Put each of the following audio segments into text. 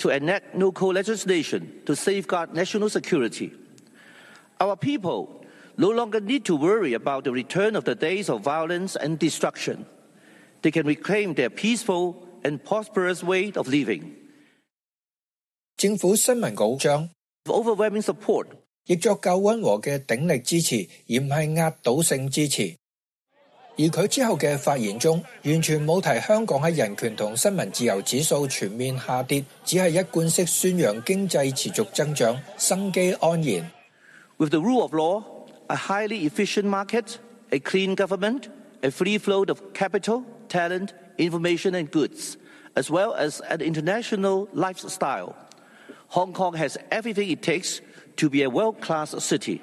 to enact local legislation to safeguard national security. Our people no longer need to worry about the return of the days of violence and destruction. They can reclaim their peaceful and prosperous way of living. 政府新聞稿章 overwhelming support，亦作夠溫和嘅鼎力支持，而唔係壓倒性支持。with the rule of law, a highly efficient market, a clean government, a free flow of capital, talent, information and goods, as well as an international lifestyle, Hong Kong has everything it takes to be a world-class city.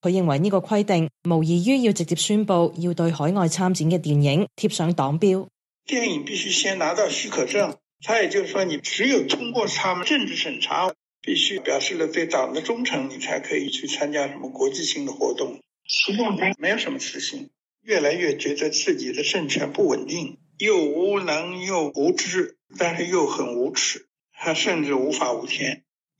佢认为呢个规定无异于要直接宣布要对海外参展嘅电影贴上党标。电影必须先拿到许可证，他也就是说，你只有通过他们政治审查，必须表示了对党的忠诚，你才可以去参加什么国际性的活动。其实，我哋没有什么自信，越来越觉得自己的政权不稳定，又无能又无知，但是又很无耻，他甚至无法无天。